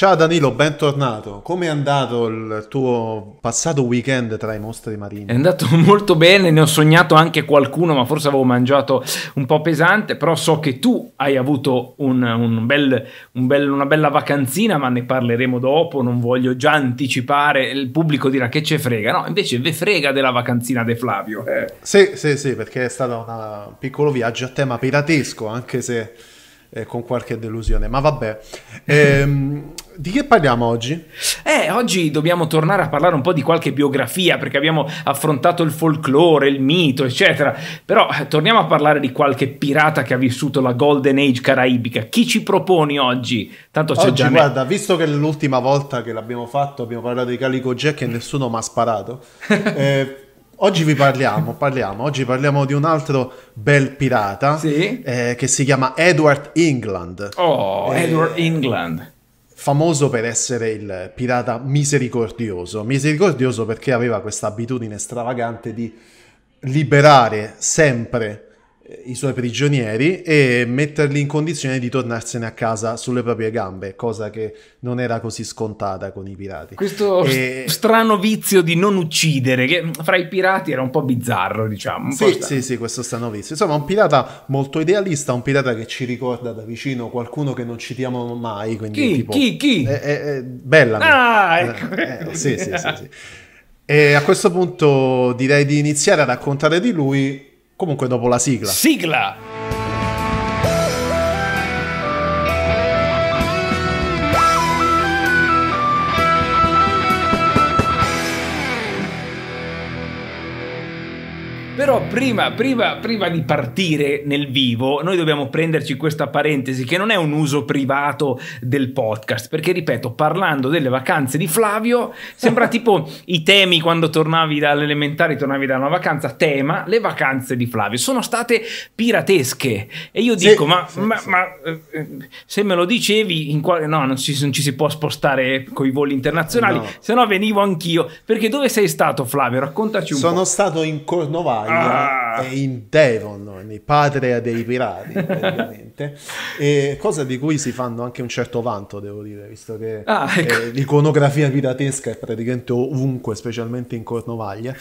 Ciao Danilo, bentornato. Come è andato il tuo passato weekend tra i mostri marini? È andato molto bene, ne ho sognato anche qualcuno, ma forse avevo mangiato un po' pesante, però so che tu hai avuto un, un bel, un bel, una bella vacanzina, ma ne parleremo dopo, non voglio già anticipare, il pubblico dirà che ce frega, no, invece ve frega della vacanzina de Flavio. Eh. Sì, sì, sì, perché è stato un piccolo viaggio a tema piratesco, anche se eh, con qualche delusione, ma vabbè. Ehm, di che parliamo oggi? Eh, oggi dobbiamo tornare a parlare un po' di qualche biografia, perché abbiamo affrontato il folklore, il mito, eccetera. Però eh, torniamo a parlare di qualche pirata che ha vissuto la Golden Age caraibica. Chi ci proponi oggi? Tanto c'è oggi, già... guarda, visto che l'ultima volta che l'abbiamo fatto abbiamo parlato di Calico Jack e nessuno mi ha sparato... eh, Oggi vi parliamo, parliamo, oggi parliamo di un altro bel pirata sì. eh, che si chiama Edward England. Oh, eh, Edward England. Famoso per essere il pirata misericordioso. Misericordioso perché aveva questa abitudine stravagante di liberare sempre i suoi prigionieri e metterli in condizione di tornarsene a casa sulle proprie gambe, cosa che non era così scontata con i pirati. Questo e... strano vizio di non uccidere, che fra i pirati era un po' bizzarro, diciamo. sì, sì, sì, questo strano vizio. Insomma, un pirata molto idealista, un pirata che ci ricorda da vicino qualcuno che non citiamo mai. Quindi, chi? Tipo, chi? Chi? È, è, è bella. Ah, eh, ecco. eh, sì, sì, sì, sì. E a questo punto direi di iniziare a raccontare di lui Comunque dopo la sigla. Sigla! Però prima, prima, prima di partire nel vivo, noi dobbiamo prenderci questa parentesi che non è un uso privato del podcast, perché ripeto, parlando delle vacanze di Flavio, sembra tipo i temi quando tornavi dall'elementare, tornavi da una vacanza, tema, le vacanze di Flavio. Sono state piratesche. E io dico, sì, ma, sì, ma, sì. ma eh, eh, se me lo dicevi, in quale... no, non ci, non ci si può spostare con i voli internazionali, no. se no venivo anch'io. Perché dove sei stato Flavio? Raccontaci un Sono po'. Sono stato in Cornovaglia Australia, ah. è in Devon, patria dei pirati, praticamente. e cosa di cui si fanno anche un certo vanto, devo dire, visto che ah, eh, ecco. eh, l'iconografia piratesca è praticamente ovunque, specialmente in Cornovaglia.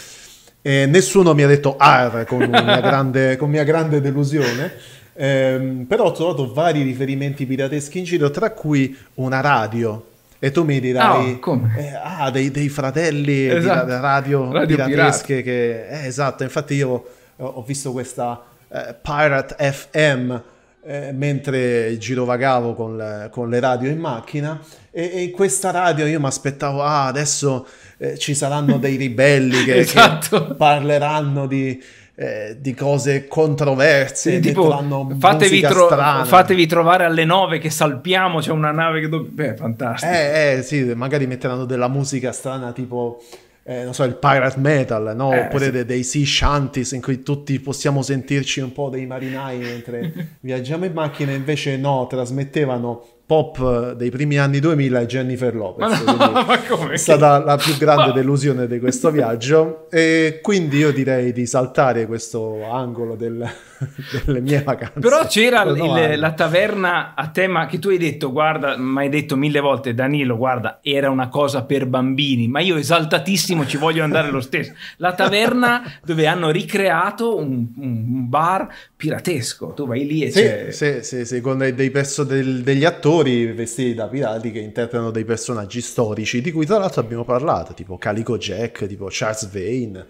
Eh, nessuno mi ha detto ar con, grande, con mia grande delusione. Eh, però ho trovato vari riferimenti pirateschi in giro, tra cui una radio e tu mi dirai, oh, eh, ah, dei, dei fratelli esatto. di radio, radio piratesche che... Eh, esatto, infatti io ho visto questa eh, Pirate FM eh, mentre girovagavo con le, con le, radio in macchina e, e in questa radio io mi aspettavo, ah, adesso eh, ci saranno dei ribelli che, esatto. che parleranno di eh, di cose controverse. Sì, tipo, fatevi, tro- fatevi, trovare alle nove che salpiamo, c'è una nave che... Do- Beh, fantastico. Eh, eh, sì, magari metteranno della musica strana tipo... Eh, non so, il pirate metal, no? eh, oppure sì. dei, dei sea shanties in cui tutti possiamo sentirci un po' dei marinai mentre viaggiamo in macchina, invece no, trasmettevano pop dei primi anni 2000 è Jennifer Lopez. No, è stata la più grande ma... delusione di questo viaggio. E quindi io direi di saltare questo angolo del, delle mie vacanze. Però c'era il, la taverna a tema che tu hai detto, guarda, mi hai detto mille volte, Danilo, guarda, era una cosa per bambini, ma io esaltatissimo ci voglio andare lo stesso. La taverna dove hanno ricreato un, un bar piratesco. Tu vai lì e sì, c'è... Sì, sì, sì, con dei, dei pezzi del, degli attori attori vestiti da pirati che interpretano dei personaggi storici di cui tra l'altro abbiamo parlato, tipo Calico Jack, tipo Charles Vane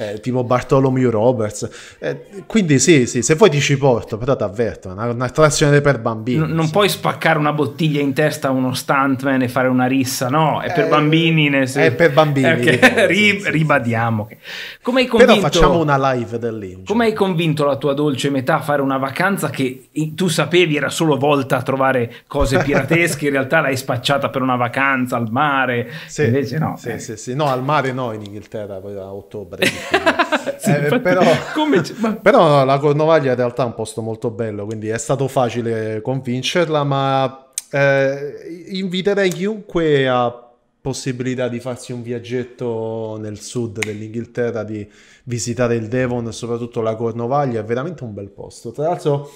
eh, tipo Bartolomeo Roberts. Eh, quindi sì, sì, se vuoi ti ci porto, però ti avverto, è una, un'attrazione per bambini. N- non sì. puoi spaccare una bottiglia in testa a uno stuntman e fare una rissa, no, è per eh, bambini. Nel senso. È per bambini. Eh, okay. Ri- ribadiamo. Come hai convinto, però facciamo una live dell'Inge. Come hai convinto la tua dolce metà a fare una vacanza che tu sapevi era solo volta a trovare cose piratesche, in realtà l'hai spacciata per una vacanza al mare? Sì, invece no. Sì, eh. sì, sì. No, al mare no in Inghilterra, a ottobre sì, eh, infatti, però, ma... però la Cornovaglia in realtà è un posto molto bello, quindi è stato facile convincerla, ma eh, inviterei chiunque a possibilità di farsi un viaggetto nel sud dell'Inghilterra, di visitare il Devon e soprattutto la Cornovaglia, è veramente un bel posto. Tra l'altro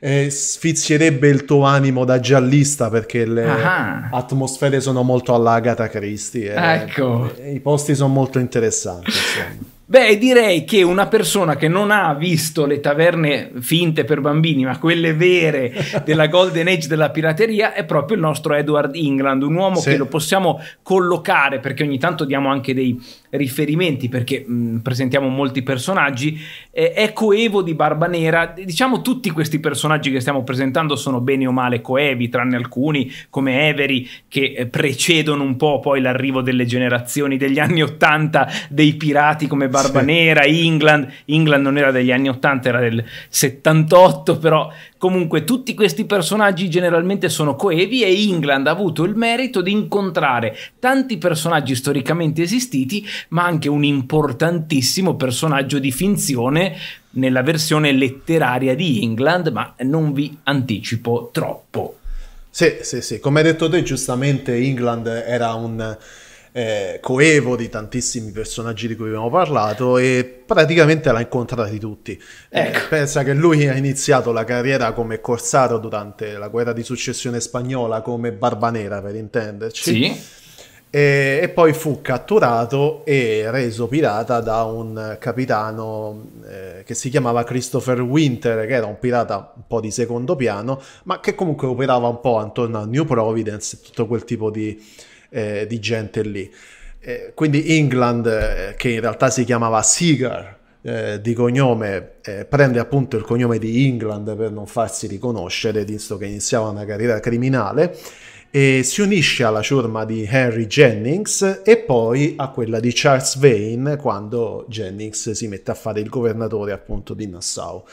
eh, sfizierebbe il tuo animo da giallista perché le Aha. Ah. atmosfere sono molto alla Agatha Christie. Eh, ecco. I posti sono molto interessanti. Insomma. Beh, direi che una persona che non ha visto le taverne finte per bambini, ma quelle vere della Golden Age della pirateria, è proprio il nostro Edward England, un uomo sì. che lo possiamo collocare perché ogni tanto diamo anche dei riferimenti perché mh, mm, presentiamo molti personaggi. è coevo di Barba Nera. Diciamo tutti questi personaggi che stiamo presentando sono bene o male coevi, tranne alcuni come Avery che eh, precedono un po' poi l'arrivo delle generazioni degli anni 80 dei pirati come Barba barba sì. nera, England, England non era degli anni 80, era del 78, però comunque tutti questi personaggi generalmente sono coevi e England ha avuto il merito di incontrare tanti personaggi storicamente esistiti, ma anche un importantissimo personaggio di finzione nella versione letteraria di England, ma non vi anticipo troppo. Sì, sì, sì, come hai detto te giustamente England era un eh, coevo di tantissimi personaggi di cui abbiamo parlato e praticamente l'ha incontrata di tutti. Eh, ecco. Eh, pensa che lui ha iniziato la carriera come corsaro durante la guerra di successione spagnola, come Barbanera per intenderci. Sì. E, e, poi fu catturato e reso pirata da un capitano eh, che si chiamava Christopher Winter, che era un pirata un po' di secondo piano, ma che comunque operava un po' attorno a New Providence, e tutto quel tipo di eh, di gente lì. Eh, quindi England, eh, che in realtà si chiamava Seagar eh, di cognome, eh, prende appunto il cognome di England per non farsi riconoscere, visto che iniziava una carriera criminale e si unisce alla ciurma di Henry Jennings e poi a quella di Charles Vane quando Jennings si mette a fare il governatore appunto di Nassau.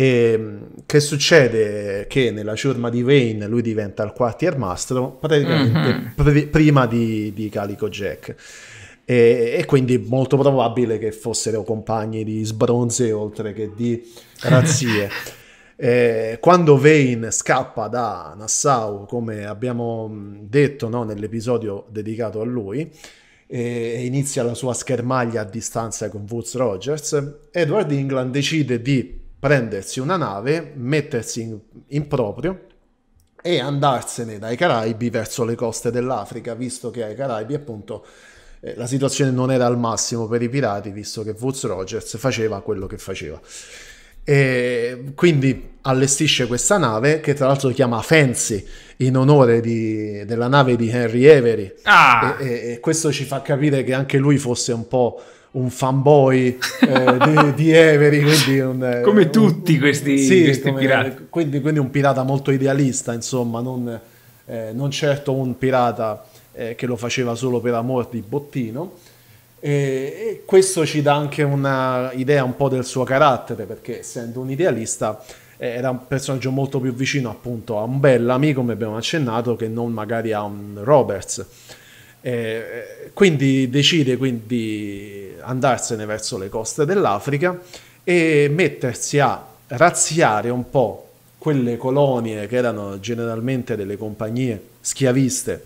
E mm, che succede? Che nella ciurma di Wayne lui diventa il quartiermastro praticamente mm-hmm. pr- prima di, di Calico Jack. E, e, quindi molto probabile che fossero compagni di sbronze oltre che di razzie. eh, quando Vane scappa da Nassau, come abbiamo mm, detto no, nell'episodio dedicato a lui, e inizia la sua schermaglia a distanza con Woods Rogers, Edward England decide di prendersi una nave, mettersi in, in proprio e andarsene dai Caraibi verso le coste dell'Africa, visto che ai Caraibi appunto eh, la situazione non era al massimo per i pirati, visto che Woods Rogers faceva quello che faceva. E quindi allestisce questa nave che tra l'altro si chiama Fancy in onore di, della nave di Henry Avery ah! e, e, e questo ci fa capire che anche lui fosse un po' un fanboy eh, di, di, Avery, quindi un, eh, come un, tutti questi, sì, questi come, pirati. Quindi, quindi, un pirata molto idealista, insomma, non, eh, non certo un pirata eh, che lo faceva solo per amor di bottino. E, e questo ci dà anche un'idea un po' del suo carattere, perché essendo un idealista eh, era un personaggio molto più vicino appunto a un bel come abbiamo accennato, che non magari a un Roberts. Eh, quindi decide quindi di andarsene verso le coste dell'Africa e mettersi a razziare un po' quelle colonie che erano generalmente delle compagnie schiaviste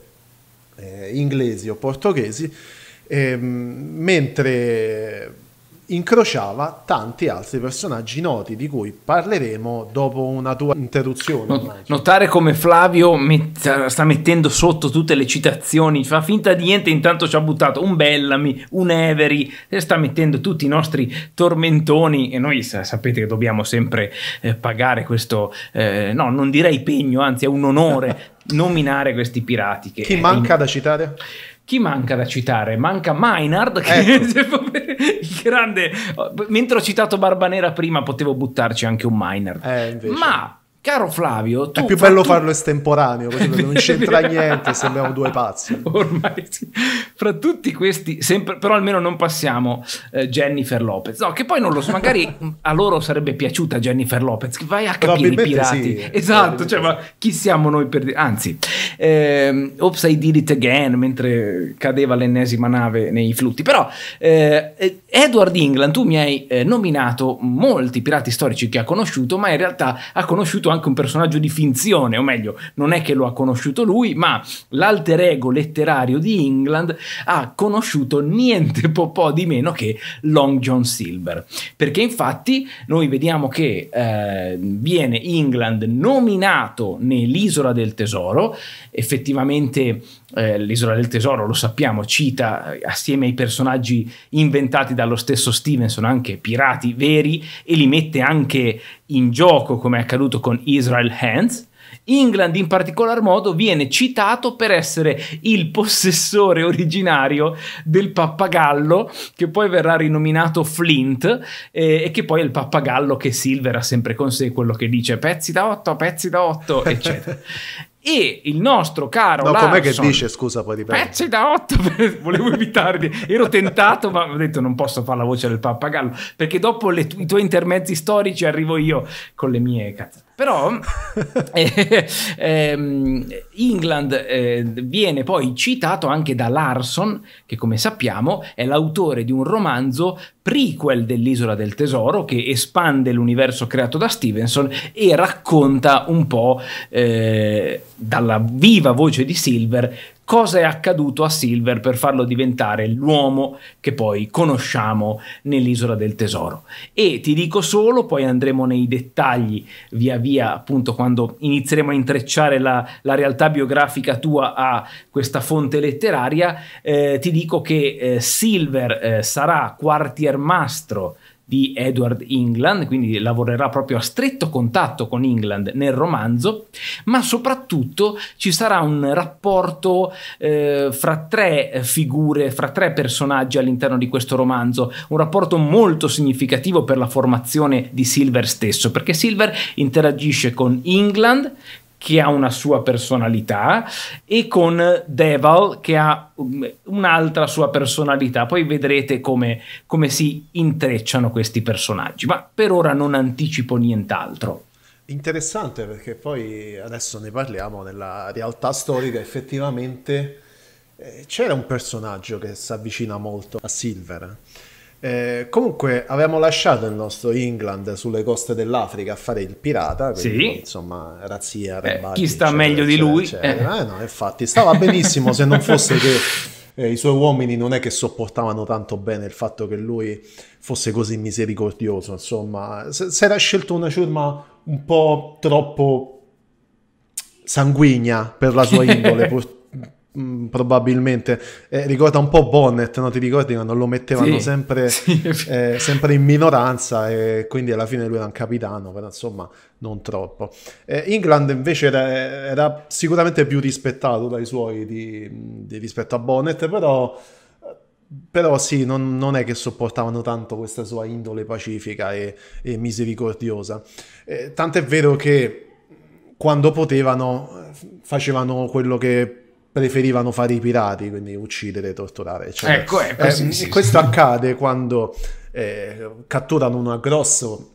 eh, inglesi o portoghesi, ehm, mentre incrociava tanti altri personaggi noti di cui parleremo dopo una tua interruzione. No, notare come Flavio met- sta mettendo sotto tutte le citazioni, fa finta di niente, intanto ci ha buttato un Bellamy, un Every, sta mettendo tutti i nostri tormentoni e noi sa- sapete che dobbiamo sempre eh, pagare questo, eh, no non direi pegno, anzi è un onore nominare questi pirati. Che Chi manca in... da citare? Chi manca da citare? Manca Maynard, che ecco. il grande... Mentre ho citato Barba Nera prima potevo buttarci anche un Maynard. Eh, Ma Caro Flavio, tu è più bello tu... farlo estemporaneo, così non c'entra niente, sembriamo due pazzi. Ormai sì. fra tutti questi, sempre, però almeno non passiamo eh, Jennifer Lopez. No, che poi non lo so, magari a loro sarebbe piaciuta Jennifer Lopez, vai a capire i pirati. Esatto, sì, esatto, cioè, ma chi siamo noi per dire? Anzi, eh, Oops I Did It Again, mentre cadeva l'ennesima nave nei flutti. Però eh, Edward England, tu mi hai eh, nominato molti pirati storici che ha conosciuto, ma in realtà ha conosciuto anche anche un personaggio di finzione, o meglio, non è che lo ha conosciuto lui, ma l'alter ego letterario di England ha conosciuto niente po', po di meno che Long John Silver. Perché infatti noi vediamo che eh, viene England nominato nell'Isola del Tesoro, effettivamente eh, l'isola del tesoro, lo sappiamo, cita assieme ai personaggi inventati dallo stesso Stevenson anche pirati veri e li mette anche in gioco come è accaduto con Israel Hands. England in particolar modo viene citato per essere il possessore originario del pappagallo che poi verrà rinominato Flint eh, e che poi è il pappagallo che Silver ha sempre con sé quello che dice pezzi da 8, pezzi da 8 eccetera e il nostro caro. No, Larson, com'è che dice? Scusa, poi di Pezzi da otto, volevo evitarli. Ero tentato, ma ho detto non posso fare la voce del pappagallo. Perché dopo le, i tuoi intermezzi storici arrivo io con le mie cazzate. Però eh, ehm, England eh, viene poi citato anche da Larson, che come sappiamo è l'autore di un romanzo prequel dell'Isola del Tesoro che espande l'universo creato da Stevenson e racconta un po' eh, dalla viva voce di Silver cosa è accaduto a Silver per farlo diventare l'uomo che poi conosciamo nell'isola del tesoro. E ti dico solo, poi andremo nei dettagli via via, appunto quando inizieremo a intrecciare la, la realtà biografica tua a questa fonte letteraria, eh, ti dico che eh, Silver eh, sarà quartiermastro di Edward England, quindi lavorerà proprio a stretto contatto con England nel romanzo, ma soprattutto ci sarà un rapporto eh, fra tre figure, fra tre personaggi all'interno di questo romanzo, un rapporto molto significativo per la formazione di Silver stesso, perché Silver interagisce con England, che ha una sua personalità e con Deval che ha mm, un'altra sua personalità. Poi vedrete come, come si intrecciano questi personaggi, ma per ora non anticipo nient'altro. Interessante perché poi adesso ne parliamo nella realtà storica effettivamente eh, c'era un personaggio che si avvicina molto a Silver eh, comunque avevamo lasciato il nostro England sulle coste dell'Africa a fare il pirata, quindi sì. insomma razzia, rebagli, eh, chi sta eccetera, meglio eccetera, di lui? Eccetera. Eh. eh no, infatti stava benissimo se non fosse che eh, i suoi uomini non è che sopportavano tanto bene il fatto che lui fosse così misericordioso, insomma, si era scelto una ciurma un po' troppo sanguigna per la sua indole, pur- Mm, probabilmente eh, ricorda un po' Bonnet, no? ti ricordi quando lo mettevano sì, sempre, sì. Eh, sempre, in minoranza e quindi alla fine lui era un capitano, però insomma non troppo. Eh, England invece era, era, sicuramente più rispettato dai suoi di, di rispetto a Bonnet, però, però sì, non, non, è che sopportavano tanto questa sua indole pacifica e, e misericordiosa. Eh, tant'è vero che quando potevano eh, facevano quello che preferivano fare i pirati, quindi uccidere, torturare. Eccetera. Ecco, ecco, eh, eh sì, questo sì. accade quando eh, catturano una grosso,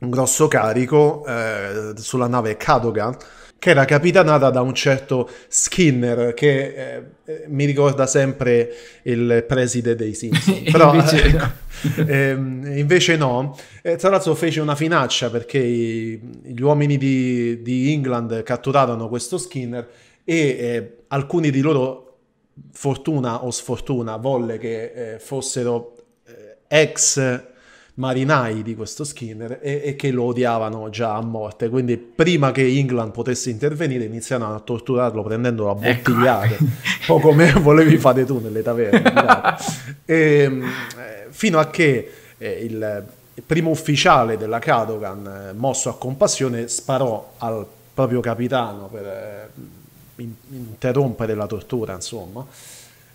un grosso carico eh, sulla nave Cadogan, che era capitanata da un certo Skinner che eh, eh mi ricorda sempre il preside dei Simpsons. Però, invece, no. Eh, invece no. Eh, tra l'altro fece una finaccia perché i, gli uomini di, di England catturarono questo Skinner e eh, alcuni di loro, fortuna o sfortuna, volle che eh, fossero eh, ex marinai di questo Skinner e, e, che lo odiavano già a morte. Quindi prima che England potesse intervenire iniziarono a torturarlo prendendolo a bottigliate, ecco. un po' come volevi fare tu nelle taverne. e, ehm, eh, fino a che eh, il primo ufficiale della Cadogan, eh, mosso a compassione, sparò al proprio capitano per... Eh, interrompere la tortura, insomma.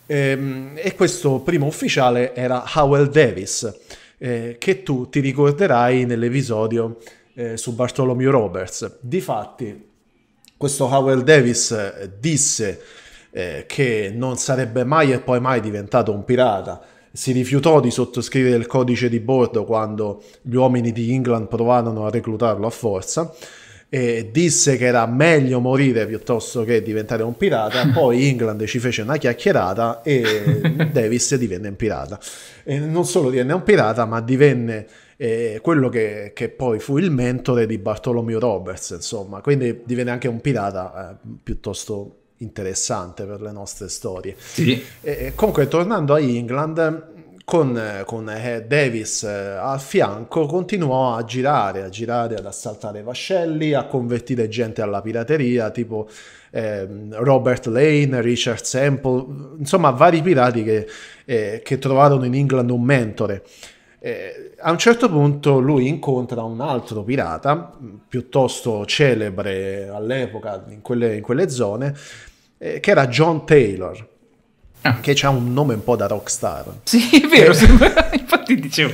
E, ehm, e questo primo ufficiale era Howell Davis, eh, che tu ti ricorderai nell'episodio eh, su Bartolomeo Roberts. Difatti, questo Howell Davis eh, disse eh, che non sarebbe mai e poi mai diventato un pirata. Si rifiutò di sottoscrivere il codice di bordo quando gli uomini di England provarono a reclutarlo a forza e disse che era meglio morire piuttosto che diventare un pirata. Poi England ci fece una chiacchierata e Davis divenne un pirata. E non solo divenne un pirata, ma divenne eh, quello che, che, poi fu il mentore di Bartolomeo Roberts, insomma, quindi divenne anche un pirata eh, piuttosto interessante per le nostre storie. Sì. E, comunque, tornando a England, con, con eh, Davis eh, al fianco continuò a girare, a girare, ad assaltare vascelli, a convertire gente alla pirateria, tipo eh, Robert Lane, Richard Sample, insomma vari pirati che, eh, che trovarono in England un mentore. Eh, a un certo punto lui incontra un altro pirata, piuttosto celebre all'epoca in quelle, in quelle zone, eh, che era John Taylor Ah. che ha un nome un po' da rockstar. Sì, è vero, e... Eh. infatti dicevo.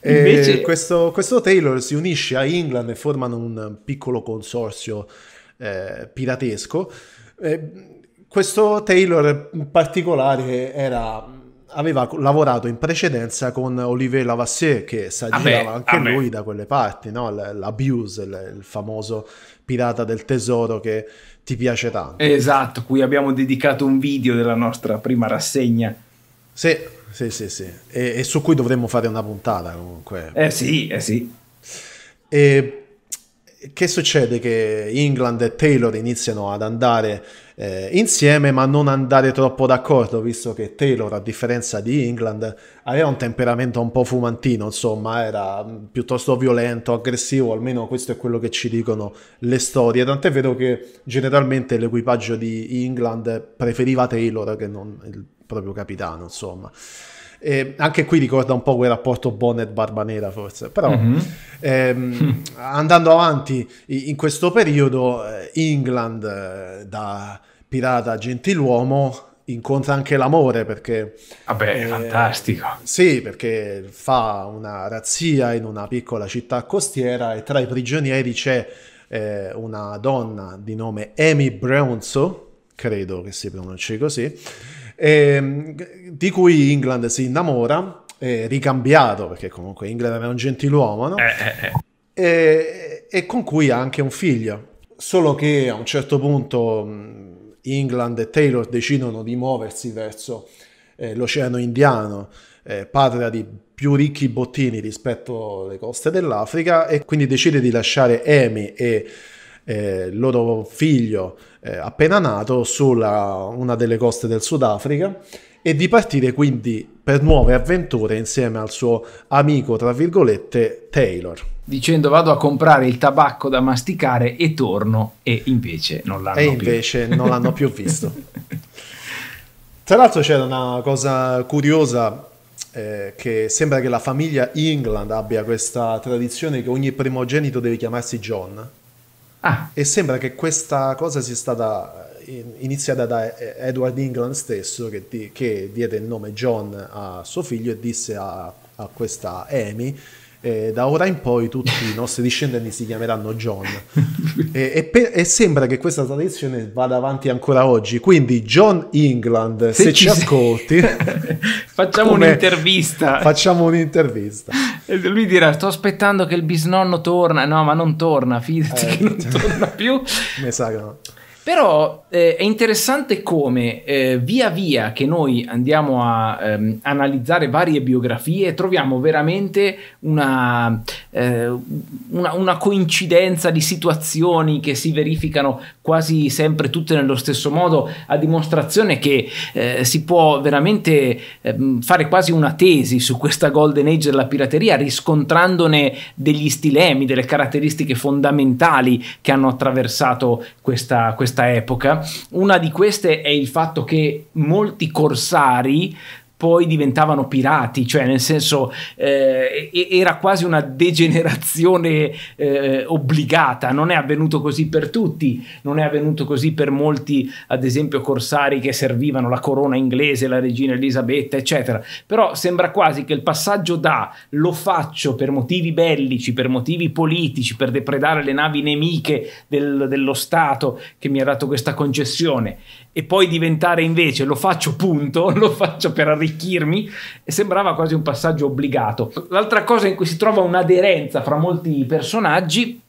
Eh, Invece... Questo, questo, Taylor si unisce a England e formano un piccolo consorzio eh, piratesco. Eh, questo Taylor in particolare era aveva lavorato in precedenza con Olivier Lavasseur che saggiava ah anche ah lui da quelle parti, no? l'abuse, il famoso pirata del tesoro che ti piace tanto. Esatto, qui abbiamo dedicato un video della nostra prima rassegna. Sì, sì, sì, sì. E, e su cui dovremmo fare una puntata comunque. Eh sì, eh sì. E che succede? Che England e Taylor iniziano ad andare eh, insieme, ma non andare troppo d'accordo, visto che Taylor, a differenza di England, aveva un temperamento un po' fumantino, insomma, era mm, piuttosto violento, aggressivo, almeno questo è quello che ci dicono le storie. Tant'è vero che generalmente l'equipaggio di England preferiva Taylor che non il proprio capitano, insomma. E ehm, anche qui ricorda un po' quel rapporto bonnet barba Nera, forse, però mm-hmm. ehm, andando avanti in questo periodo eh, England eh, da pirata gentiluomo incontra anche l'amore perché... Vabbè, eh, fantastico. Sì, perché fa una razzia in una piccola città costiera e tra i prigionieri c'è eh, una donna di nome Amy Brownso, credo che si pronunci così, eh, di cui England si innamora, eh, ricambiato, perché comunque England era un gentiluomo, no? Eh, eh, eh. e, e con cui ha anche un figlio. Solo che a un certo punto mm, England e Taylor decidono di muoversi verso eh, l'Oceano Indiano, eh, patria di più ricchi bottini rispetto alle coste dell'Africa, e quindi decide di lasciare Amy e eh, loro figlio eh, appena nato sulla una delle coste del Sudafrica e di partire quindi per nuove avventure insieme al suo amico, tra virgolette, Taylor. Dicendo vado a comprare il tabacco da masticare e torno e invece non l'hanno, e invece più. Non l'hanno più visto. Tra l'altro c'era una cosa curiosa eh, che sembra che la famiglia England abbia questa tradizione che ogni primogenito deve chiamarsi John Ah. E sembra che questa cosa sia stata eh, iniziata da eh, Edward England stesso, che, di, che diede il nome John a suo figlio e disse a, a questa Amy eh, da ora in poi tutti i nostri discendenti si chiameranno John. e, e, per, e, sembra che questa tradizione vada avanti ancora oggi. Quindi, John England, se, se ci, ci ascolti, facciamo come, un'intervista. Facciamo un'intervista. E lui dirà: Sto aspettando che il bisnonno torna. No, ma non torna, fidati eh, che non torna più. Mi sa che no. Però eh, è interessante come eh, via via che noi andiamo a ehm, analizzare varie biografie troviamo veramente una, eh, una, una, coincidenza di situazioni che si verificano quasi sempre tutte nello stesso modo, a dimostrazione che eh, si può veramente ehm, fare quasi una tesi su questa golden age della pirateria, riscontrandone degli stilemi, delle caratteristiche fondamentali che hanno attraversato questa, questa questa epoca. Una di queste è il fatto che molti corsari poi diventavano pirati, cioè nel senso eh, era quasi una degenerazione eh, obbligata, non è avvenuto così per tutti, non è avvenuto così per molti, ad esempio, corsari che servivano la corona inglese, la regina Elisabetta, eccetera, però sembra quasi che il passaggio da lo faccio per motivi bellici, per motivi politici, per depredare le navi nemiche del, dello Stato che mi ha dato questa concessione, e poi diventare invece lo faccio punto, lo faccio per arricchirmi, e sembrava quasi un passaggio obbligato. L'altra cosa in cui si trova un'aderenza fra molti personaggi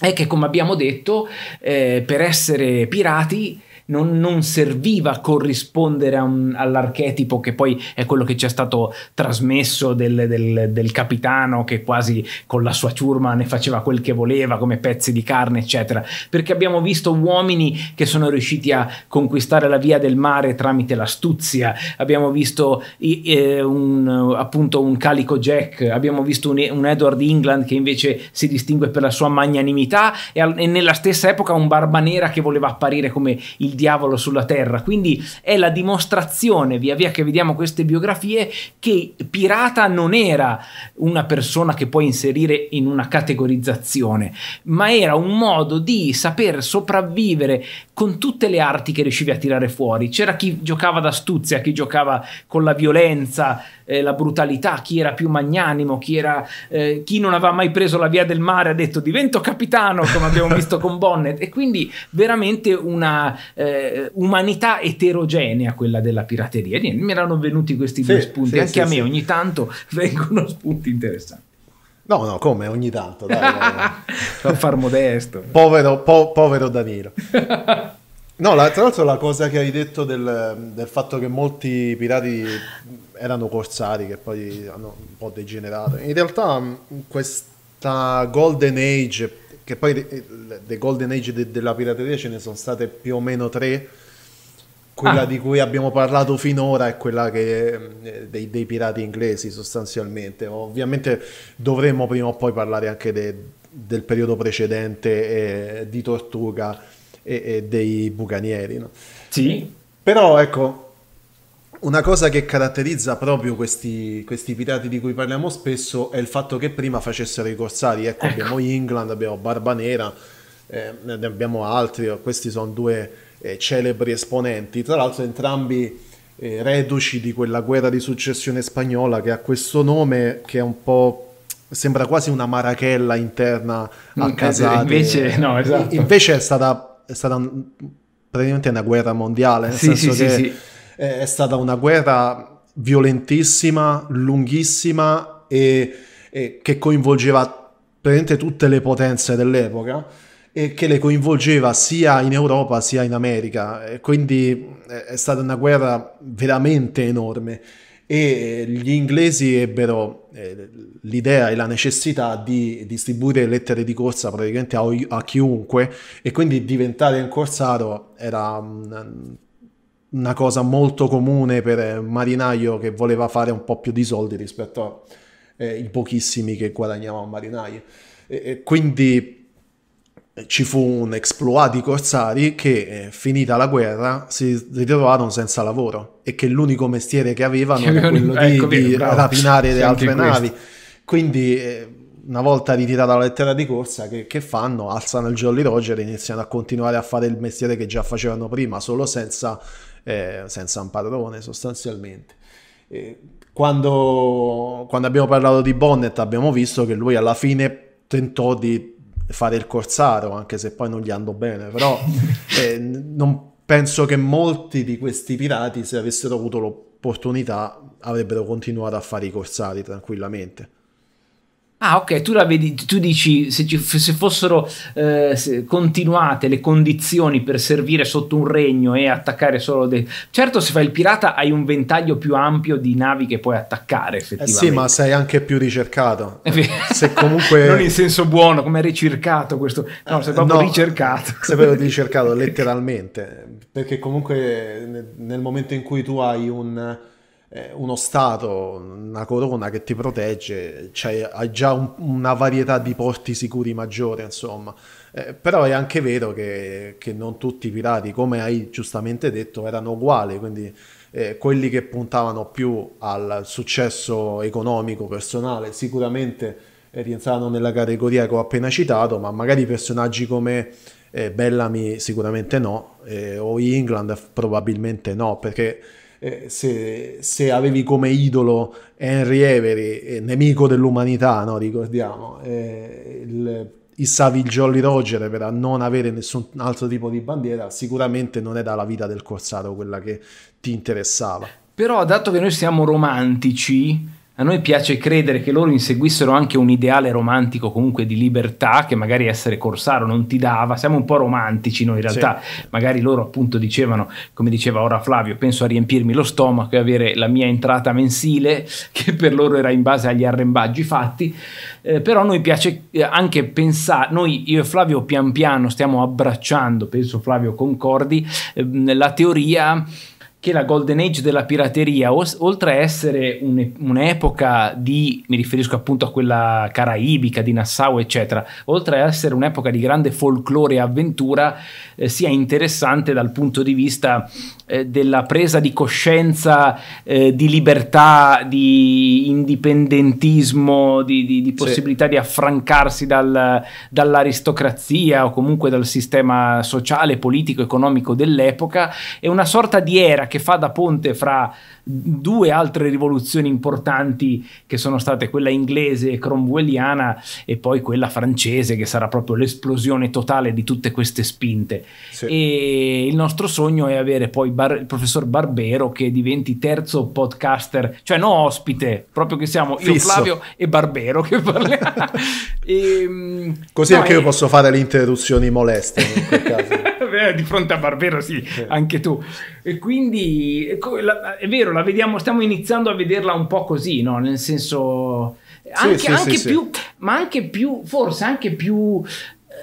è che, come abbiamo detto, eh, per essere pirati non, non serviva a corrispondere a un, all'archetipo che poi è quello che ci è stato trasmesso del, del, del capitano che quasi con la sua ciurma ne faceva quel che voleva come pezzi di carne eccetera perché abbiamo visto uomini che sono riusciti a conquistare la via del mare tramite l'astuzia abbiamo visto eh, un, appunto un Calico Jack abbiamo visto un, un Edward England che invece si distingue per la sua magnanimità e, e nella stessa epoca un barba nera che voleva apparire come il diavolo sulla terra. Quindi è la dimostrazione, via via che vediamo queste biografie, che Pirata non era una persona che puoi inserire in una categorizzazione, ma era un modo di saper sopravvivere con tutte le arti che riuscivi a tirare fuori. C'era chi giocava d'astuzia, chi giocava con la violenza, eh, la brutalità, chi era più magnanimo, chi, era, eh, chi non aveva mai preso la via del mare ha detto divento capitano, come abbiamo visto con Bonnet. E quindi veramente una eh, umanità eterogenea quella della pirateria. E mi erano venuti questi sì, due spunti, sì, anche sì, a me ogni tanto vengono spunti interessanti. No, no, come ogni tanto, dai. a far modesto. Povero, po- povero Danilo. No, la, tra l'altro la cosa che hai detto del, del, fatto che molti pirati erano corsari che poi hanno un po' degenerato, in realtà mm, questa golden age, che poi eh, le golden age de, della pirateria ce ne sono state più o meno tre, quella ah. di cui abbiamo parlato finora è quella che, eh, dei, dei, pirati inglesi sostanzialmente. Ovviamente dovremmo prima o poi parlare anche de, del periodo precedente eh, di Tortuga e, e dei bucanieri. No? Sì. Però ecco, una cosa che caratterizza proprio questi, questi, pirati di cui parliamo spesso è il fatto che prima facessero i corsari. Ecco, ecco. abbiamo England, abbiamo Barbanera, eh, ne abbiamo altri. Questi sono due eh, celebri esponenti, tra l'altro entrambi eh, reduci di quella guerra di successione spagnola che ha questo nome che è un po' sembra quasi una marachella interna a mm, eh casa. Invece, no, esatto. invece è stata, è stata un, praticamente una guerra mondiale, nel sì, senso sì, che sì, è stata una guerra violentissima, lunghissima e, e che coinvolgeva praticamente tutte le potenze dell'epoca e che le coinvolgeva sia in Europa sia in America. E quindi eh, è stata una guerra veramente enorme e eh, gli inglesi ebbero eh, l'idea e la necessità di distribuire lettere di corsa praticamente a, chiunque e quindi diventare un corsaro era una cosa molto comune per un marinaio che voleva fare un po' più di soldi rispetto ai pochissimi che guadagnava un marinaio. E quindi eh, ci fu un exploit di corsari che, eh, finita la guerra, si ritrovarono senza lavoro e che l'unico mestiere che avevano era quello eh, di, ecco, di rapinare le altre navi. Quindi, una volta ritirata la lettera di corsa, che, che, fanno? Alzano il Jolly Roger e iniziano a continuare a fare il mestiere che già facevano prima, solo senza, eh, senza un padrone, sostanzialmente. Eh, quando, quando abbiamo parlato di Bonnet, abbiamo visto che lui alla fine tentò di fare il corsaro, anche se poi non gli andò bene, però eh, non penso che molti di questi pirati, se avessero avuto l'opportunità, avrebbero continuato a fare i corsari tranquillamente. Ah, ok, tu la vedi, tu dici se, ci, se fossero eh, se continuate le condizioni per servire sotto un regno e attaccare solo dei. Certo, se fai il pirata hai un ventaglio più ampio di navi che puoi attaccare, effettivamente. Eh sì, ma sei anche più ricercato. se comunque... non in senso buono, come ricercato questo. No, sei proprio eh, no, ricercato. sei proprio ricercato, letteralmente. Perché comunque nel momento in cui tu hai un eh, uno Stato, una corona che ti protegge, cioè, hai già un, una varietà di porti sicuri maggiore, insomma. Eh, però è anche vero che, che, non tutti i pirati, come hai giustamente detto, erano uguali, quindi eh, quelli che puntavano più al successo economico, personale, sicuramente eh, rientravano nella categoria che ho appena citato, ma magari personaggi come... Eh, Bellamy sicuramente no, eh, o England probabilmente no, perché eh, se, se, avevi come idolo Henry Avery, eh, nemico dell'umanità, no? ricordiamo, eh, il, issavi il Jolly Roger per non avere nessun altro tipo di bandiera, sicuramente non era la vita del corsaro quella che ti interessava. Però dato che noi siamo romantici, a noi piace credere che loro inseguissero anche un ideale romantico comunque di libertà che magari essere corsaro non ti dava, siamo un po' romantici noi in realtà, sì. magari loro appunto dicevano, come diceva ora Flavio, penso a riempirmi lo stomaco e avere la mia entrata mensile che per loro era in base agli arrembaggi fatti, eh, però a noi piace eh, anche pensare, noi io e Flavio pian piano stiamo abbracciando, penso Flavio concordi, eh, la teoria che la Golden Age della pirateria, oltre a essere un, un'epoca di, mi riferisco appunto a quella caraibica di Nassau, eccetera, oltre a essere un'epoca di grande folklore e avventura, eh, sia interessante dal punto di vista eh, della presa di coscienza eh, di libertà, di indipendentismo, di, di, di possibilità sì. di affrancarsi dal, dall'aristocrazia o comunque dal sistema sociale, politico, economico dell'epoca. È una sorta di era che fa da ponte fra due altre rivoluzioni importanti che sono state quella inglese cromwelliana e poi quella francese che sarà proprio l'esplosione totale di tutte queste spinte sì. e il nostro sogno è avere poi Bar- il professor Barbero che diventi terzo podcaster, cioè no ospite, proprio che siamo io, Fisso. Flavio e Barbero che parliamo. e, ehm, Così no, anche e... io eh, posso fare le interruzioni moleste in quel caso. Di fronte a Barbero, sì, sì, anche tu. E quindi è vero, la vediamo, stiamo iniziando a vederla un po' così, no? Nel senso. Anche, sì, sì, anche più, ma anche più, forse anche più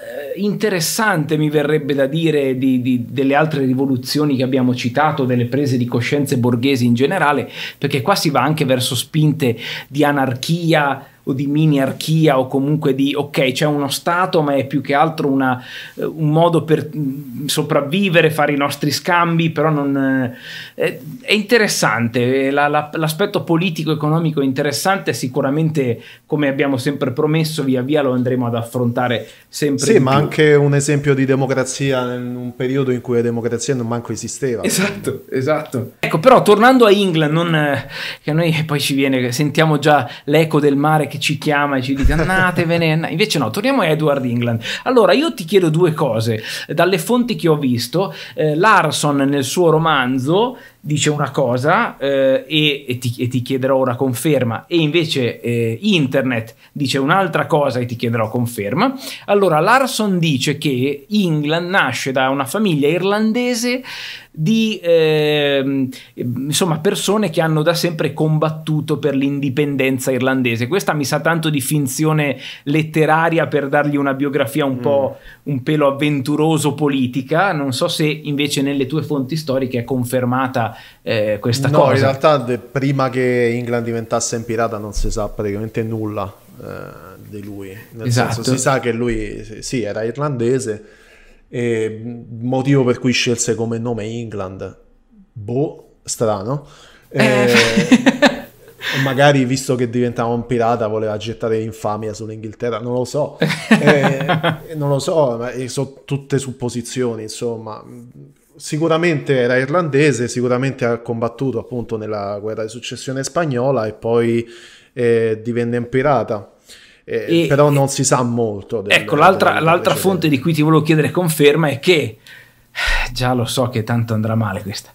eh, interessante, mi verrebbe da dire, di, di, delle altre rivoluzioni che abbiamo citato, delle prese di coscienze borghesi in generale, perché qua si va anche verso spinte di anarchia o di miniarchia o comunque di ok c'è uno Stato ma è più che altro una, eh, un modo per mm, sopravvivere, fare i nostri scambi, però non, eh, eh è interessante, eh, la, la, l'aspetto politico-economico è interessante, sicuramente come abbiamo sempre promesso via via lo andremo ad affrontare sempre. Sì, ma più. anche un esempio di democrazia in un periodo in cui la democrazia non manco esisteva. Esatto, esatto. Ecco però tornando a England, non, che noi poi ci viene, sentiamo già l'eco del mare che ci chiama e ci dice andatevene, invece no, torniamo a Edward England. Allora io ti chiedo due cose, dalle fonti che ho visto, eh, Larson nel suo romanzo dice una cosa eh, e, e, ti, e, ti, chiederò una conferma e invece eh, internet dice un'altra cosa e ti chiederò conferma allora Larson dice che England nasce da una famiglia irlandese di eh, insomma persone che hanno da sempre combattuto per l'indipendenza irlandese questa mi sa tanto di finzione letteraria per dargli una biografia un mm. po' un pelo avventuroso politica non so se invece nelle tue fonti storiche è confermata questa, eh, questa no, cosa. in realtà de, prima che England diventasse in pirata non si sa praticamente nulla eh, di lui. Nel esatto. senso, si sa che lui sì, era irlandese, e motivo per cui scelse come nome England, boh, strano. Eh, eh. magari visto che diventava un pirata voleva gettare infamia sull'Inghilterra, non lo so, eh, non lo so, ma sono tutte supposizioni, insomma, sicuramente era irlandese, sicuramente ha combattuto appunto nella guerra di successione spagnola e poi eh, divenne un pirata. Eh, e, però non e, si sa molto. Del, ecco, l'altra, l'altra fonte di cui ti volevo chiedere conferma è che, già lo so che tanto andrà male questa,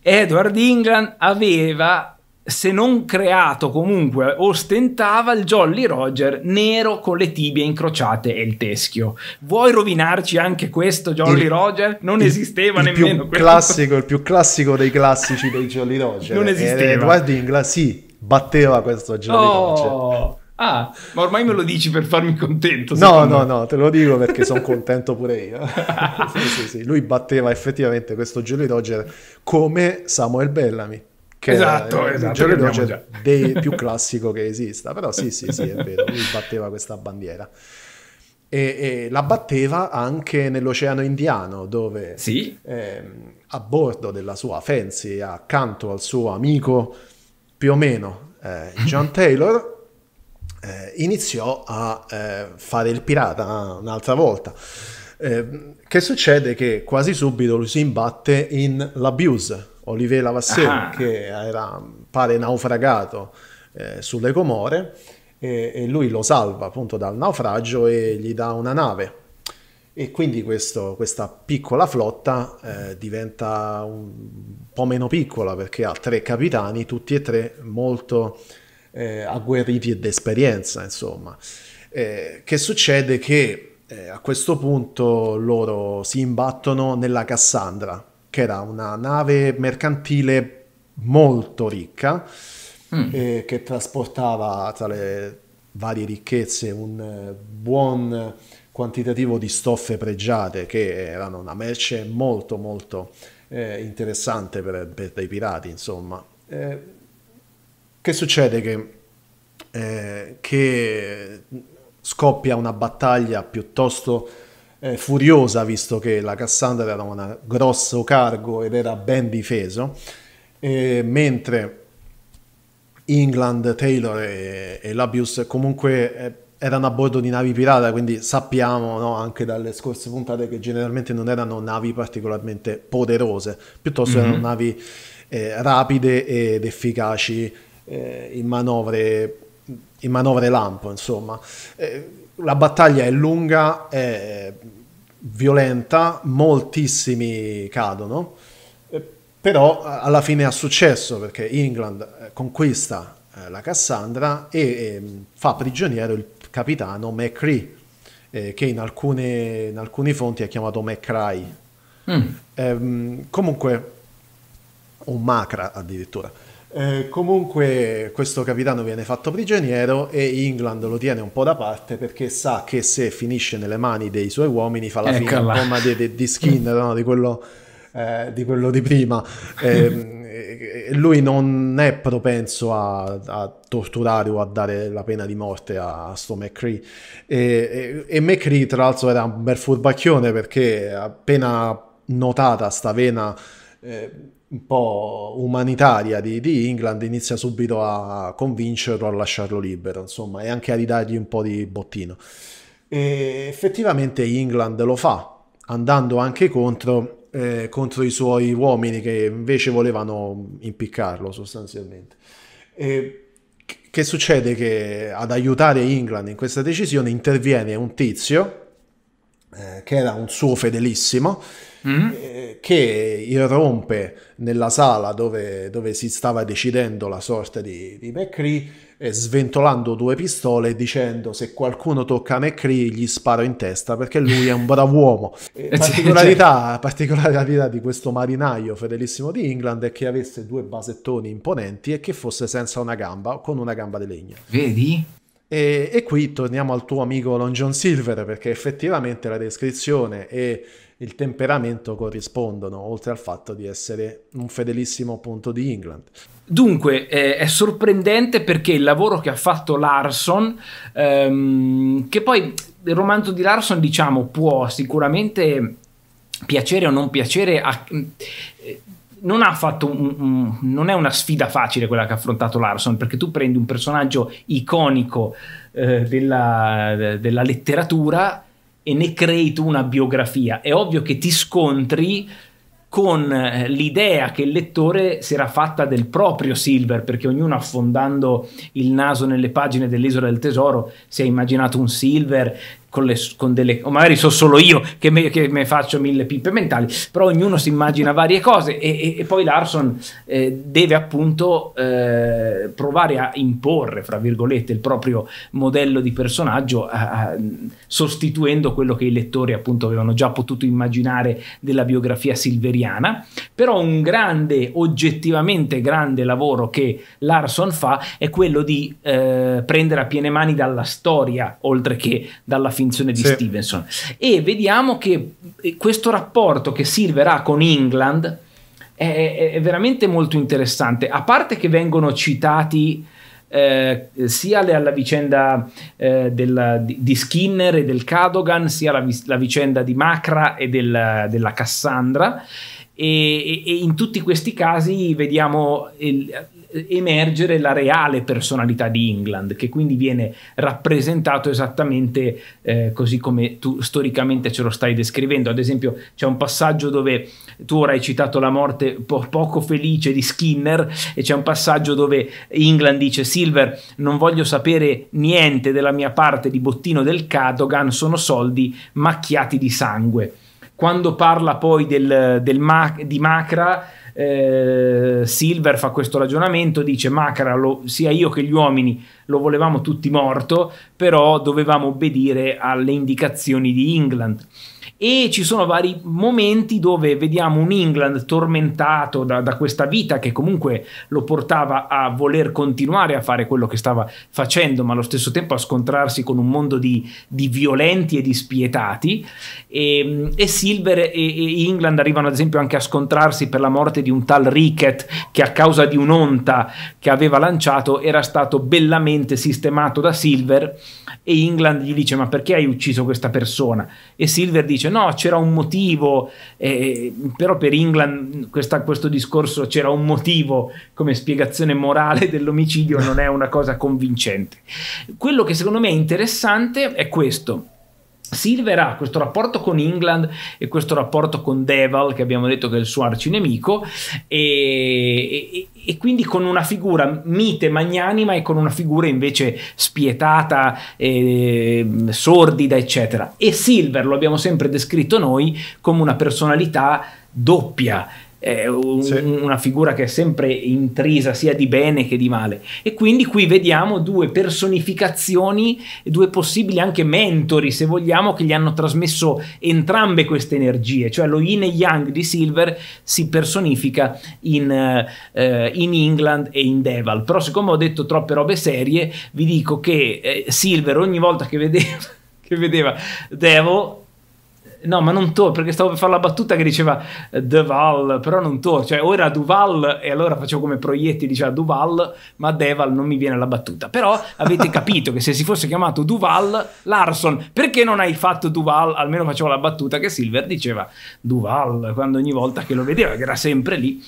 Edward England aveva se non creato comunque ostentava il Jolly Roger nero con le tibie incrociate e il teschio. Vuoi rovinarci anche questo Jolly il, Roger? Non il, esisteva il nemmeno più questo. classico, il più classico dei classici dei Jolly Roger. Non eh, esisteva. Edward eh, Dingla sì, batteva questo Jolly oh. Roger. Ah, ma ormai me lo dici per farmi contento. No, no, me. no, te lo dico perché sono contento pure io. sì, sì, sì. Lui batteva effettivamente questo Jolly Roger come Samuel Bellamy che esatto, è esatto, il veloce dei, più classico che esista. Però sì, sì, sì, è vero, lui batteva questa bandiera. E, e la batteva anche nell'Oceano Indiano, dove sì. eh, a bordo della sua Fancy, accanto al suo amico più o meno eh, John Taylor, eh, iniziò a eh, fare il pirata ah, un'altra volta. Ehm, che succede? Che quasi subito lui si imbatte in l'abuse Olivier Lavassé ah. che era, pare, naufragato eh, sulle Comore, e, e, lui lo salva appunto dal naufragio e gli dà una nave. E quindi questo, questa piccola flotta eh, diventa un po' meno piccola perché ha tre capitani, tutti e tre molto eh, agguerriti ed esperienza, insomma. Eh, che succede che eh, a questo punto loro si imbattono nella Cassandra, che era una nave mercantile molto ricca mm. eh, che trasportava tra le varie ricchezze un eh, buon quantitativo di stoffe pregiate che erano una merce molto molto eh, interessante per, per, dei pirati insomma eh, che succede che, eh, che scoppia una battaglia piuttosto eh, furiosa visto che la Cassandra era un grosso cargo ed era ben difeso, eh, mentre England, Taylor e, e Labius comunque eh, erano a bordo di navi pirata, quindi sappiamo no, anche dalle scorse puntate che generalmente non erano navi particolarmente poderose, piuttosto mm-hmm. erano mhm. navi eh, rapide ed efficaci eh, in manovre, in, manovre, lampo, insomma eh, la battaglia è lunga, è violenta, moltissimi cadono, eh, però eh, alla fine ha successo perché England eh, conquista la Cassandra e, ehm, fa prigioniero il capitano McCree, eh, che in alcune, in alcune, fonti è chiamato McCray. Mm. Eh, comunque, o Macra addirittura. Eh, comunque questo capitano viene fatto prigioniero e England lo tiene un po' da parte perché sa che se finisce nelle mani dei suoi uomini fa la fine un po' di, di, di Skinner, no? di, quello, eh, di, quello, di prima. Eh, lui non è propenso a, a, torturare o a dare la pena di morte a, a sto McCree. E, e, e McCree tra l'altro era un bel furbacchione perché appena notata sta vena... Eh, un po' umanitaria di, di, England inizia subito a convincerlo a lasciarlo libero, insomma, e anche a ridargli un po' di bottino. E effettivamente England lo fa, andando anche contro, eh, contro i suoi uomini che invece volevano impiccarlo sostanzialmente. E che succede? Che ad aiutare England in questa decisione interviene un tizio, eh, che era un suo fedelissimo, mm-hmm. che irrompe nella sala dove, dove, si stava decidendo la sorte di, di McCree, eh, sventolando due pistole e dicendo se qualcuno tocca McCree gli sparo in testa perché lui è un bravo uomo. Eh, eh particolarità, cioè. particolarità di questo marinaio fedelissimo di England è che avesse due basettoni imponenti e che fosse senza una gamba con una gamba di legno. Vedi? E, e, qui torniamo al tuo amico Long John Silver perché effettivamente la descrizione e il temperamento corrispondono, oltre al fatto di essere un fedelissimo punto di England. Dunque, eh, è sorprendente perché il lavoro che ha fatto Larson, ehm, che poi il romanzo di Larson, diciamo, può sicuramente piacere o non piacere a, eh, non, un, un, non è una sfida facile quella che ha affrontato Larson, perché tu prendi un personaggio iconico eh, della, della letteratura e ne crei tu una biografia. È ovvio che ti scontri con eh, l'idea che il lettore si era fatta del proprio Silver, perché ognuno affondando il naso nelle pagine dell'Isola del Tesoro si è immaginato un Silver con, le, con delle, o magari so solo io che mi che faccio mille pippe mentali, però ognuno si immagina varie cose e, e, e poi Larson eh, deve appunto eh, provare a imporre, fra virgolette, il proprio modello di personaggio a, a, sostituendo quello che i lettori appunto avevano già potuto immaginare della biografia silveriana, però un grande, oggettivamente grande lavoro che Larson fa è quello di eh, prendere a piene mani dalla storia, oltre che dalla finzione di sì. Stevenson. E vediamo che eh, questo rapporto che Silver ha con England è, è veramente molto interessante. A parte che vengono citati. Eh, sia alla vicenda eh, della, di Skinner e del Cadogan, sia la, la vicenda di Macra e del, della Cassandra. E, e, in tutti questi casi vediamo il, emergere la reale personalità di England, che quindi viene rappresentato esattamente eh, così come tu storicamente ce lo stai descrivendo. Ad esempio, c'è un passaggio dove tu ora hai citato la morte po- poco felice di Skinner, e c'è un passaggio dove England dice: Silver, non voglio sapere niente della mia parte di bottino del Cadogan, sono soldi macchiati di sangue. Quando parla poi del, del ma- di Macra eh, Silver fa questo ragionamento, dice Macra, lo, sia io che gli uomini lo volevamo tutti morto, però dovevamo obbedire alle indicazioni di England e ci sono vari momenti dove vediamo un England tormentato da, da, questa vita che comunque lo portava a voler continuare a fare quello che stava facendo, ma allo stesso tempo a scontrarsi con un mondo di, di violenti e di spietati. E, ehm, e Silver e, e, England arrivano ad esempio anche a scontrarsi per la morte di un tal Ricket che a causa di un'onta che aveva lanciato era stato bellamente sistemato da Silver e England gli dice ma perché hai ucciso questa persona? E Silver dice dice no, c'era un motivo, eh, però per England questa, questo discorso c'era un motivo come spiegazione morale dell'omicidio non è una cosa convincente. Quello che secondo me è interessante è questo Silver ha questo rapporto con England e questo rapporto con Deval, che abbiamo detto che è il suo arcinemico, e, e, e quindi con una figura mite, magnanima e con una figura invece spietata, eh, sordida, eccetera. E Silver lo abbiamo sempre descritto noi come una personalità doppia un, sì. una figura che è sempre intrisa sia di bene che di male. E quindi qui vediamo due personificazioni, due possibili anche mentori, se vogliamo, che gli hanno trasmesso entrambe queste energie, cioè lo yin e yang di Silver si personifica in, eh, in England e in Deval. Però siccome ho detto troppe robe serie, vi dico che eh, Silver ogni volta che vedeva, che vedeva Devo No, ma non Thor, perché stavo per fare la battuta che diceva eh, Deval, però non Thor, cioè o era Duval e allora facevo come proietti, diceva Duval, ma Deval non mi viene la battuta. Però avete capito che se si fosse chiamato Duval, Larson, perché non hai fatto Duval? Almeno facevo la battuta che Silver diceva Duval, quando ogni volta che lo vedeva, che era sempre lì.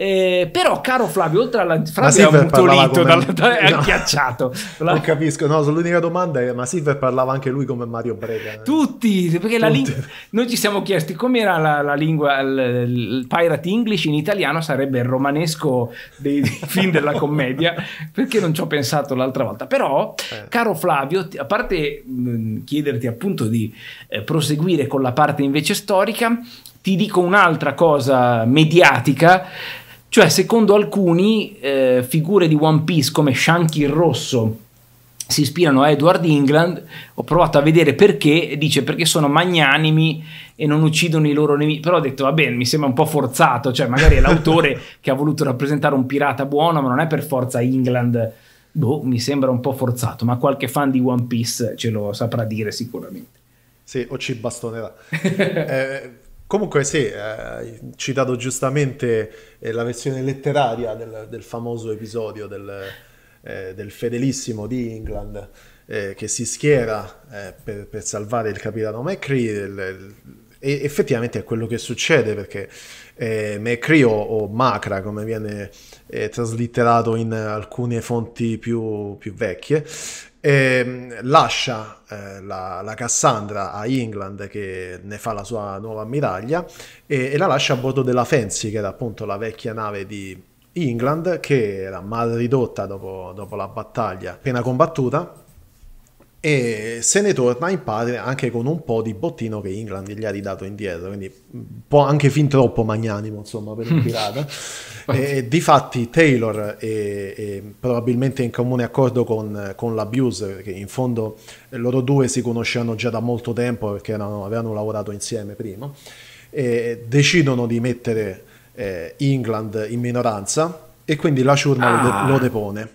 Eh, però, caro Flavio, oltre alla frase è un tolito, come... dal... è agghiacciato. La... Non capisco, no, l'unica domanda è, ma Silver parlava anche lui come Mario Brega? Eh? Tutti, perché Tutti. La ling- noi ci siamo chiesti com'era la, la lingua, il, il, pirate English in italiano sarebbe il romanesco dei, dei film della commedia, perché non ci ho pensato l'altra volta. Però, eh. caro Flavio, a parte mh, mm, chiederti appunto di eh, proseguire con la parte invece storica, ti dico un'altra cosa mediatica cioè, secondo alcuni, eh, figure di One Piece come Shanky il Rosso si ispirano a Edward England. Ho provato a vedere perché, dice perché sono magnanimi e non uccidono i loro nemici. Però ho detto, va bene, mi sembra un po' forzato. Cioè, magari è l'autore che ha voluto rappresentare un pirata buono, ma non è per forza England. Boh, mi sembra un po' forzato, ma qualche fan di One Piece ce lo saprà dire sicuramente. Sì, o ci bastonerà. eh, Comunque sì, eh, hai citato giustamente eh, la versione letteraria del, del famoso episodio del, eh, del, fedelissimo di England eh, che si schiera eh, per, per, salvare il capitano McCree del, e effettivamente è quello che succede perché eh, Mecri o, o, Macra come viene eh, traslitterato in alcune fonti più, più vecchie e ehm, lascia eh, la, la, Cassandra a England che ne fa la sua nuova ammiraglia e, e, la lascia a bordo della Fancy che era appunto la vecchia nave di England che era mal ridotta dopo, dopo la battaglia appena combattuta e se ne torna in patria anche con un po' di bottino che England gli ha ridato indietro, quindi un po' anche fin troppo magnanimo insomma per un pirata. e, difatti Taylor, è, è probabilmente in comune accordo con, con l'Abuse, che in fondo loro due si conoscevano già da molto tempo perché erano, avevano lavorato insieme prima, decidono di mettere eh, England in minoranza e quindi la ciurma ah. lo, de- lo ah. depone.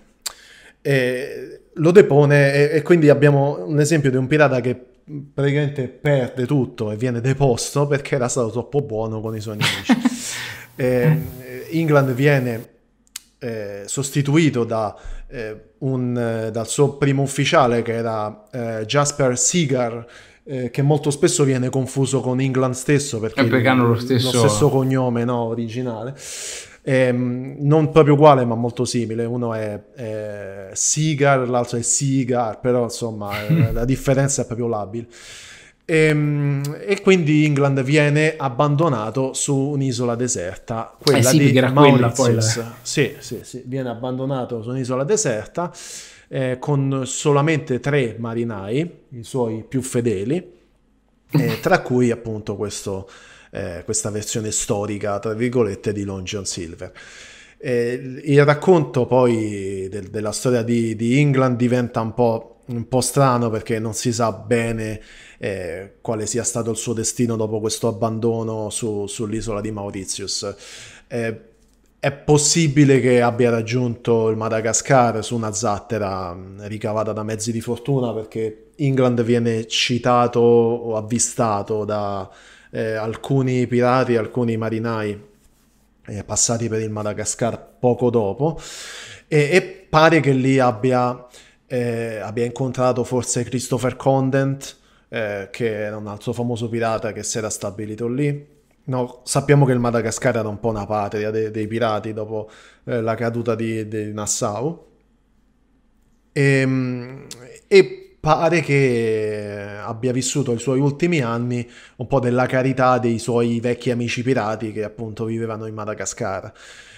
E, lo depone e, e quindi abbiamo un esempio di un pirata che praticamente perde tutto e viene deposto perché era stato troppo buono con i suoi nemici. eh, England viene eh, sostituito da, eh, un, eh, dal suo primo ufficiale che era eh, Jasper Seagar. Eh, che molto spesso viene confuso con England stesso perché, perché hanno lo stesso, lo stesso cognome no, originale Ehm, non proprio uguale, ma molto simile. Uno è, è Sigar, l'altro è Sigar, però insomma eh, la differenza è proprio labile. E, ehm, e, quindi England viene abbandonato su un'isola deserta, quella eh sì, di Mauritius. sì, sì, sì, viene abbandonato su un'isola deserta eh, con solamente tre marinai, i suoi più fedeli, eh, tra cui appunto questo eh, questa versione storica, tra virgolette, di Long John Silver. Eh, il racconto poi del, della storia di, di, England diventa un po', un po' strano perché non si sa bene eh, quale sia stato il suo destino dopo questo abbandono su, sull'isola di Mauritius. Eh, è possibile che abbia raggiunto il Madagascar su una zattera mm, ricavata da mezzi di fortuna perché England viene citato o avvistato da, eh, alcuni pirati, alcuni marinai eh, passati per il Madagascar poco dopo e, e pare che lì abbia, eh, abbia, incontrato forse Christopher Condent, eh, che era un altro famoso pirata che si era stabilito lì. No, sappiamo che il Madagascar era un po' una patria dei, dei pirati dopo eh, la caduta di, di Nassau. Ehm, e, e pare che abbia vissuto i suoi ultimi anni un po' della carità dei suoi vecchi amici pirati che appunto vivevano in Madagascar.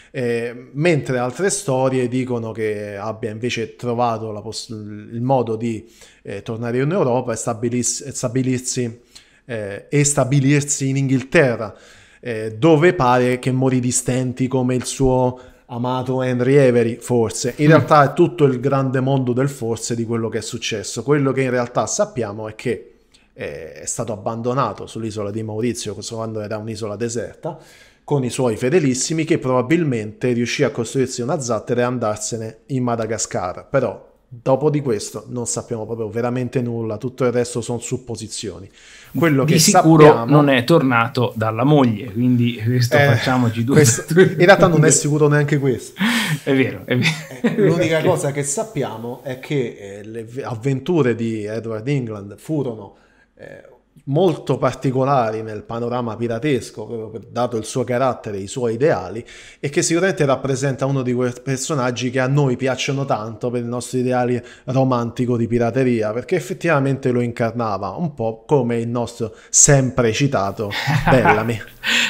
Eh, mentre altre storie dicono che abbia invece trovato poss- il modo di eh, tornare in Europa e, stabilis- stabilirsi, eh, e stabilirsi in Inghilterra, eh, dove pare che morì di stenti come il suo amato Henry Avery, forse. In mm. realtà è tutto il grande mondo del forse di quello che è successo. Quello che in realtà sappiamo è che eh, è stato abbandonato sull'isola di Maurizio quando era un'isola deserta con i suoi fedelissimi che probabilmente riuscì a costruirsi una zattera e andarsene in Madagascar. Però Dopo di questo non sappiamo proprio veramente nulla, tutto il resto sono supposizioni. Quello di che sicuro sappiamo, non è tornato dalla moglie, quindi questo eh, facciamoci due. Questo, in realtà non è sicuro neanche questo. È vero, è vero. Eh, l'unica cosa che sappiamo è che eh, le avventure di Edward England furono eh, molto particolari nel panorama piratesco, proprio per, dato il suo carattere, e i suoi ideali, e che sicuramente rappresenta uno di quei personaggi che a noi piacciono tanto per i nostri ideali romantico di pirateria, perché effettivamente lo incarnava un po' come il nostro sempre citato Bellamy.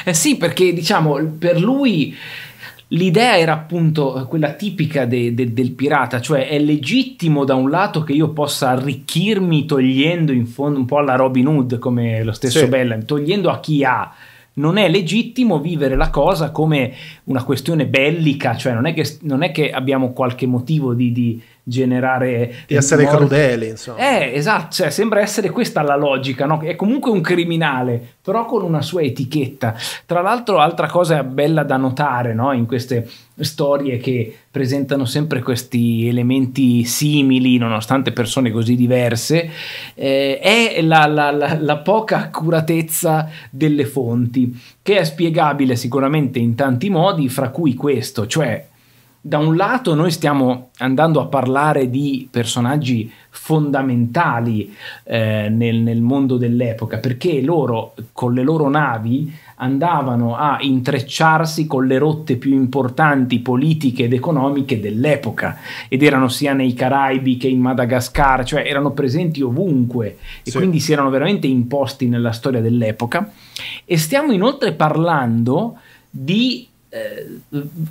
eh sì, perché diciamo per lui L'idea era appunto eh, quella tipica de, de, del pirata, cioè è legittimo da un lato che io possa arricchirmi togliendo in fondo un po' alla Robin Hood come lo stesso sì. Bellamy, togliendo a chi ha. Non è legittimo vivere la cosa come una questione bellica, cioè non è che, non è che abbiamo qualche motivo di, di generare... Di essere morti. crudele, insomma. Eh, esatto, cioè, sembra essere questa la logica, no? È comunque un criminale, però con una sua etichetta. Tra l'altro, altra cosa bella da notare, no? In queste storie che presentano sempre questi elementi simili, nonostante persone così diverse, eh, è la, la, la, la, poca accuratezza delle fonti, che è spiegabile sicuramente in tanti modi, fra cui questo, cioè da un lato noi stiamo andando a parlare di personaggi fondamentali eh, nel, nel, mondo dell'epoca, perché loro con le loro navi andavano a intrecciarsi con le rotte più importanti politiche ed economiche dell'epoca ed erano sia nei Caraibi che in Madagascar, cioè erano presenti ovunque e sì. quindi si erano veramente imposti nella storia dell'epoca e stiamo inoltre parlando di eh,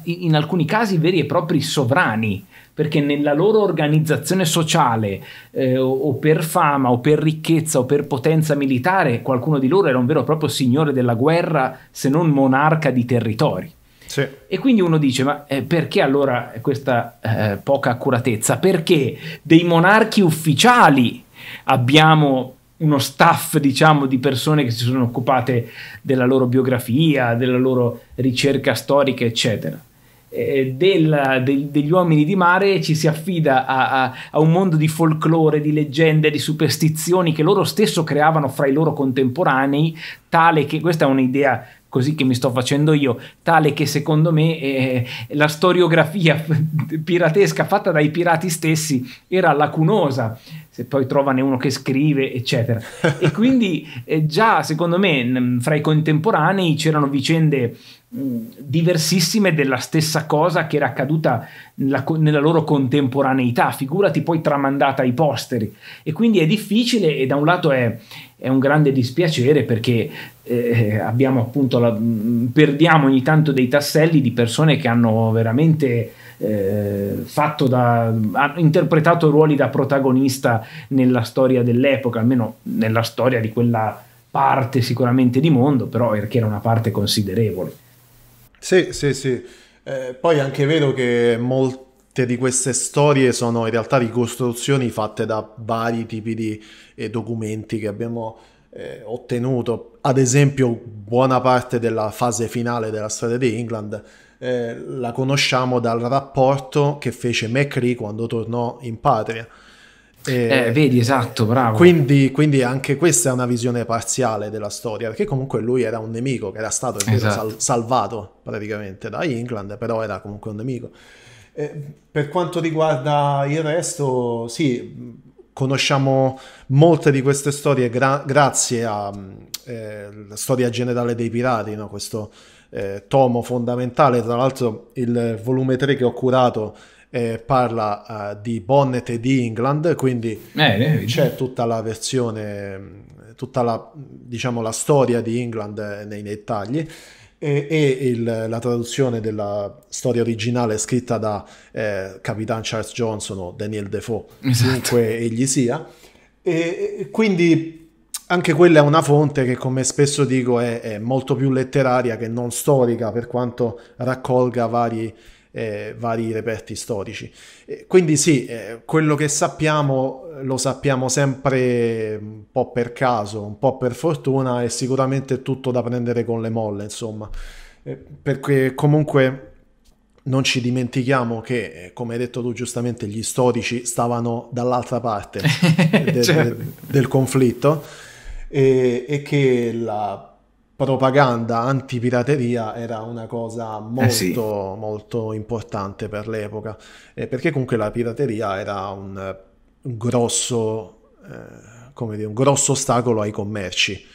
in alcuni casi veri e propri sovrani, perché nella loro organizzazione sociale eh, o per fama o per ricchezza o per potenza militare, qualcuno di loro era un vero e proprio signore della guerra, se non monarca di territori. Sì. E quindi uno dice: Ma eh, perché allora questa eh, poca accuratezza? Perché dei monarchi ufficiali abbiamo uno staff, diciamo, di persone che si sono occupate della loro biografia, della loro ricerca storica, eccetera. Della, de, degli uomini di mare ci si affida a, a, a, un mondo di folklore, di leggende, di superstizioni che loro stesso creavano fra i loro contemporanei, tale che questa è un'idea così che mi sto facendo io, tale che secondo me eh, la storiografia piratesca fatta dai pirati stessi era lacunosa se poi trovane uno che scrive, eccetera. e quindi eh, già secondo me mh, fra i contemporanei c'erano vicende diversissime della stessa cosa che era accaduta nella, nella, loro contemporaneità, figurati poi tramandata ai posteri. E quindi è difficile e da un lato è, è un grande dispiacere perché eh, abbiamo appunto la, perdiamo ogni tanto dei tasselli di persone che hanno veramente eh, fatto da, hanno interpretato ruoli da protagonista nella storia dell'epoca, almeno nella storia di quella parte sicuramente di mondo, però perché era una parte considerevole. Sì, sì, sì. Eh, poi è anche vero che molte di queste storie sono in realtà ricostruzioni fatte da vari tipi di eh, documenti che abbiamo eh, ottenuto. Ad esempio, buona parte della fase finale della storia di England eh, la conosciamo dal rapporto che fece McCree quando tornò in patria eh, eh, vedi, esatto, bravo. Quindi, quindi, anche questa è una visione parziale della storia, perché comunque lui era un nemico che era stato esatto. sal- salvato praticamente da England, però era comunque un nemico. Eh, per quanto riguarda il resto, sì, conosciamo molte di queste storie gra- grazie alla mm, eh, storia generale dei pirati, no? questo eh, tomo fondamentale, tra l'altro il volume 3 che ho curato eh, parla uh, di Bonnet e di England, quindi eh, eh c'è tutta la versione, tutta la, diciamo, la storia di England nei dettagli e, e il, la traduzione della storia originale scritta da eh, Capitan Charles Johnson o Daniel Defoe, esatto. egli sia. E, quindi anche quella è una fonte che, come spesso dico, è, è molto più letteraria che non storica, per quanto raccolga vari eh, vari reperti storici. Eh, quindi sì, eh, quello che sappiamo eh, lo sappiamo sempre eh, un po' per caso, un po' per fortuna e sicuramente tutto da prendere con le molle, insomma, perché comunque non ci dimentichiamo che, come hai detto tu giustamente, gli storici stavano dall'altra parte de- certo. del conflitto e, e che la propaganda antipirateria era una cosa molto, eh sì. molto importante per l'epoca, eh, perché comunque la pirateria era un, un, grosso, eh, dire, un grosso, ostacolo ai commerci.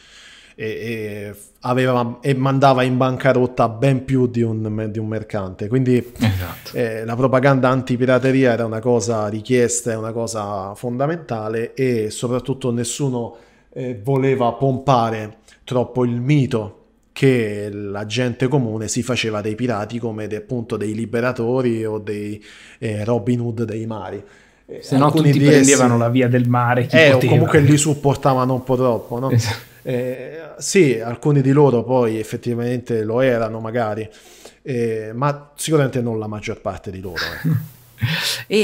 E, e, aveva, e, mandava in bancarotta ben più di un, di un mercante. Quindi esatto. eh, la propaganda antipirateria era una cosa richiesta, è una cosa fondamentale e soprattutto nessuno eh, voleva pompare troppo il mito che la gente comune si faceva dei pirati come de, appunto dei liberatori o dei eh, Robin Hood dei mari. Eh, Se no tutti essi, prendevano la via del mare, chi eh, comunque li supportavano un po' troppo, no? Esatto. Eh, sì, alcuni di loro poi effettivamente lo erano magari, eh, ma sicuramente non la maggior parte di loro. Ecco. E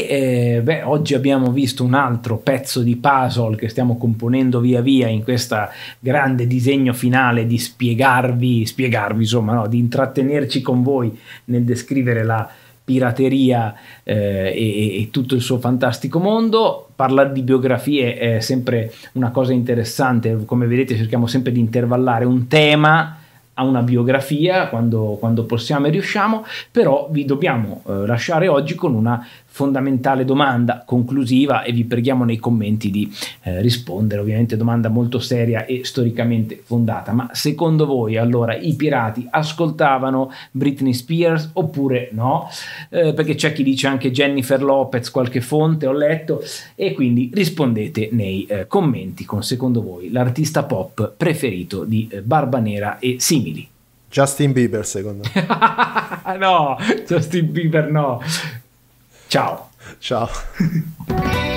eh, beh, oggi abbiamo visto un altro pezzo di puzzle che stiamo componendo via via in questo grande disegno finale di spiegarvi, spiegarvi insomma, no? di intrattenerci con voi nel descrivere la pirateria eh, e, e, tutto il suo fantastico mondo. Parlare di biografie è sempre una cosa interessante, come vedete cerchiamo sempre di intervallare un tema a una biografia quando, quando possiamo e riusciamo, però vi dobbiamo eh, lasciare oggi con una fondamentale domanda conclusiva e vi preghiamo nei commenti di eh, rispondere, ovviamente domanda molto seria e storicamente fondata, ma secondo voi allora i pirati ascoltavano Britney Spears oppure no? Eh, perché c'è chi dice anche Jennifer Lopez, qualche fonte ho letto e quindi rispondete nei eh, commenti con secondo voi l'artista pop preferito di eh, Barba Nera e simili. Justin Bieber secondo me. no, Justin Bieber no. Ciao. Ciao.